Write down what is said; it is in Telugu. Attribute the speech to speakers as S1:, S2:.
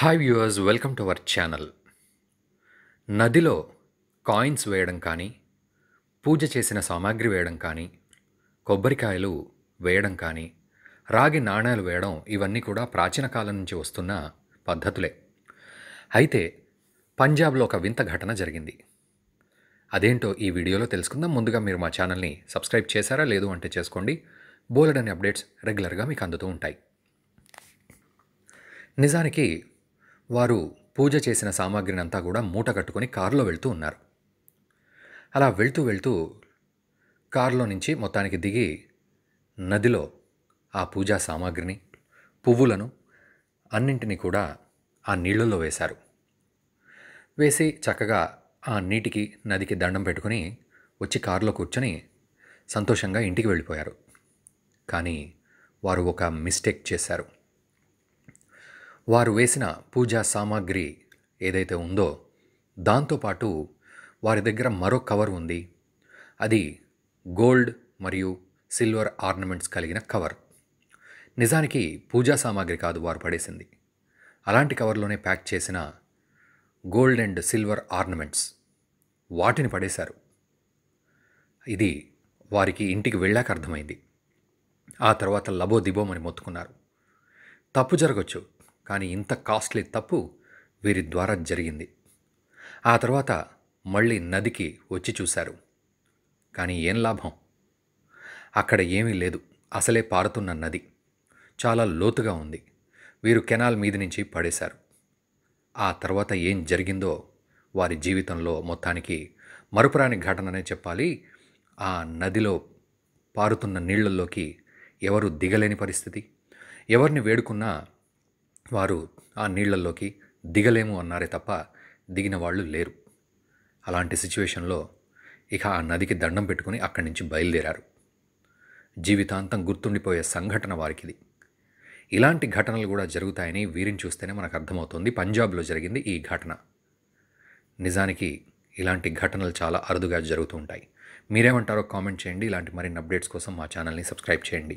S1: hi viewers welcome to our channel నదిలో కాయిన్స్ వేయడం కానీ పూజ చేసిన సామాగ్రి వేయడం కానీ కొబ్బరికాయలు వేయడం కానీ రాగి నాణాలు వేయడం ఇవన్నీ కూడా ప్రాచీన కాలం నుంచి వస్తున్న పద్ధతులే అయితే పంజాబ్లో ఒక వింత ఘటన జరిగింది అదేంటో ఈ వీడియోలో తెలుసుకుందాం ముందుగా మీరు మా ఛానల్ని సబ్స్క్రైబ్ చేశారా లేదు అంటే చేసుకోండి బోలెడని అప్డేట్స్ రెగ్యులర్గా మీకు అందుతూ ఉంటాయి నిజానికి వారు పూజ చేసిన సామాగ్రిని అంతా కూడా మూట కట్టుకొని కారులో వెళ్తూ ఉన్నారు అలా వెళ్తూ వెళ్తూ కారులో నుంచి మొత్తానికి దిగి నదిలో ఆ పూజా సామాగ్రిని పువ్వులను అన్నింటినీ కూడా ఆ నీళ్ళల్లో వేశారు వేసి చక్కగా ఆ నీటికి నదికి దండం పెట్టుకుని వచ్చి కారులో కూర్చొని సంతోషంగా ఇంటికి వెళ్ళిపోయారు కానీ వారు ఒక మిస్టేక్ చేశారు వారు వేసిన పూజా సామాగ్రి ఏదైతే ఉందో దాంతోపాటు వారి దగ్గర మరో కవర్ ఉంది అది గోల్డ్ మరియు సిల్వర్ ఆర్నమెంట్స్ కలిగిన కవర్ నిజానికి పూజా సామాగ్రి కాదు వారు పడేసింది అలాంటి కవర్లోనే ప్యాక్ చేసిన గోల్డ్ అండ్ సిల్వర్ ఆర్నమెంట్స్ వాటిని పడేశారు ఇది వారికి ఇంటికి వెళ్ళాక అర్థమైంది ఆ తర్వాత లబో దిబోమని మొత్తుకున్నారు తప్పు జరగచ్చు కానీ ఇంత కాస్ట్లీ తప్పు వీరి ద్వారా జరిగింది ఆ తర్వాత మళ్ళీ నదికి వచ్చి చూశారు కానీ ఏం లాభం అక్కడ ఏమీ లేదు అసలే పారుతున్న నది చాలా లోతుగా ఉంది వీరు కెనాల్ మీద నుంచి పడేశారు ఆ తర్వాత ఏం జరిగిందో వారి జీవితంలో మొత్తానికి మరుపురాని ఘటననే చెప్పాలి ఆ నదిలో పారుతున్న నీళ్లలోకి ఎవరు దిగలేని పరిస్థితి ఎవరిని వేడుకున్నా వారు ఆ నీళ్లల్లోకి దిగలేము అన్నారే తప్ప దిగిన వాళ్ళు లేరు అలాంటి సిచ్యువేషన్లో ఇక ఆ నదికి దండం పెట్టుకుని అక్కడి నుంచి బయలుదేరారు జీవితాంతం గుర్తుండిపోయే సంఘటన వారికిది ఇలాంటి ఘటనలు కూడా జరుగుతాయని వీరిని చూస్తేనే మనకు అర్థమవుతుంది పంజాబ్లో జరిగింది ఈ ఘటన నిజానికి ఇలాంటి ఘటనలు చాలా అరుదుగా జరుగుతూ ఉంటాయి మీరేమంటారో కామెంట్ చేయండి ఇలాంటి మరిన్ని అప్డేట్స్ కోసం మా ఛానల్ని సబ్స్క్రైబ్ చేయండి